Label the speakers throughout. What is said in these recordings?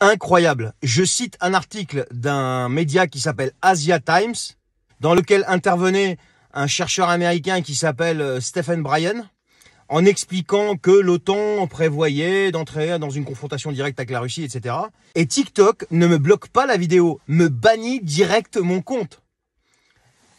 Speaker 1: incroyable. Je cite un article d'un média qui s'appelle Asia Times, dans lequel intervenait un chercheur américain qui s'appelle euh, Stephen Bryan, en expliquant que l'OTAN prévoyait d'entrer dans une confrontation directe avec la Russie, etc. Et TikTok ne me bloque pas la vidéo, me bannit direct mon compte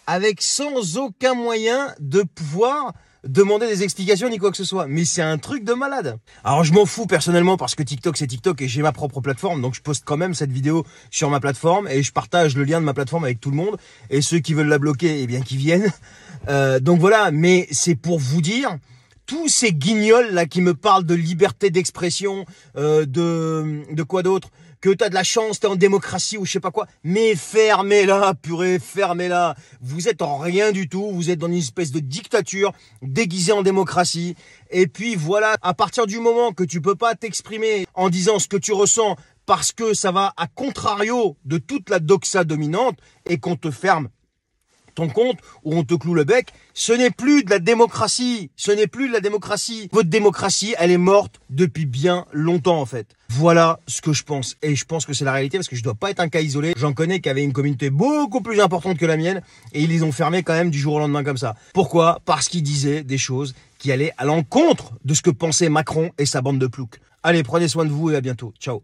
Speaker 1: avec sans aucun moyen de pouvoir demander des explications ni quoi que ce soit. Mais c'est un truc de malade. Alors je m'en fous personnellement parce que TikTok c'est TikTok et j'ai ma propre plateforme, donc je poste quand même cette vidéo sur ma plateforme et je partage le lien de ma plateforme avec tout le monde. Et ceux qui veulent la bloquer, eh bien qu'ils viennent. Euh, donc voilà, mais c'est pour vous dire tous ces guignols là qui me parlent de liberté d'expression, euh, de, de quoi d'autre, que as de la chance, t'es en démocratie ou je sais pas quoi. Mais fermez-la, purée, fermez-la. Vous êtes en rien du tout. Vous êtes dans une espèce de dictature déguisée en démocratie. Et puis voilà, à partir du moment que tu peux pas t'exprimer en disant ce que tu ressens parce que ça va à contrario de toute la doxa dominante et qu'on te ferme ton compte ou on te cloue le bec. Ce n'est plus de la démocratie. Ce n'est plus de la démocratie. Votre démocratie, elle est morte depuis bien longtemps, en fait. Voilà ce que je pense. Et je pense que c'est la réalité parce que je ne dois pas être un cas isolé. J'en connais qui avaient une communauté beaucoup plus importante que la mienne et ils les ont fermés quand même du jour au lendemain comme ça. Pourquoi? Parce qu'ils disaient des choses qui allaient à l'encontre de ce que pensaient Macron et sa bande de ploucs. Allez, prenez soin de vous et à bientôt. Ciao.